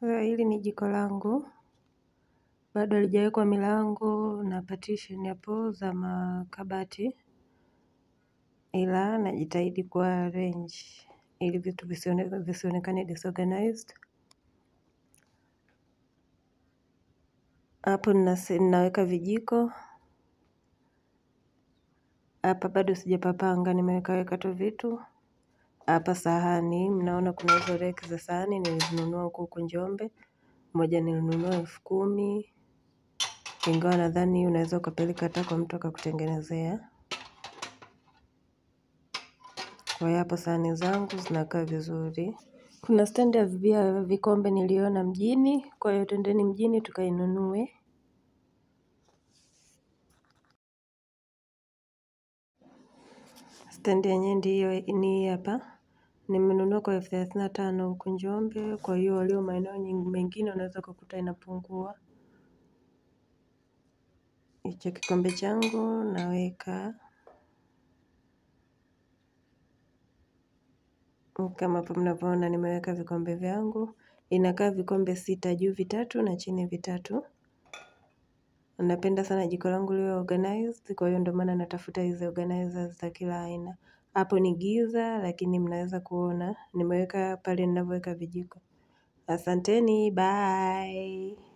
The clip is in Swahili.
So hili ni jiko langu bado halijawekwa milango na partition hapo za makabati, ila najitahidi kwa range ili vitu visionekane disorganized. Hapo ninaweka vijiko. Hapa bado sijapapanga, nimewekaweka tu vitu. Hapa sahani, mnaona kuna hizo reki za sahani nilizinunua huko huko Njombe. Moja nilinunua elfu kumi. Ingawa nadhani unaweza ukapeleka hata kwa mtu akakutengenezea. Kwa hiyo hapa sahani zangu zinakaa vizuri. Kuna stendi ya vibia vikombe niliona mjini, kwa hiyo twendeni mjini tukainunue. Stendi yenyewe ndiyo ni hapa. Nimenunua kwa elfu thelathini na tano huku njombe kwa hiyo walio maeneo mengine unaweza ukakuta inapungua hicho kikombe changu naweka kama hapo mnavyoona nimeweka vikombe vyangu inakaa vikombe sita juu vitatu na chini vitatu napenda sana jiko langu liwe organized kwa hiyo ndio maana natafuta hizi organizers za kila aina hapo ni giza lakini mnaweza kuona nimeweka pale ninavyoweka vijiko. Asanteni bye.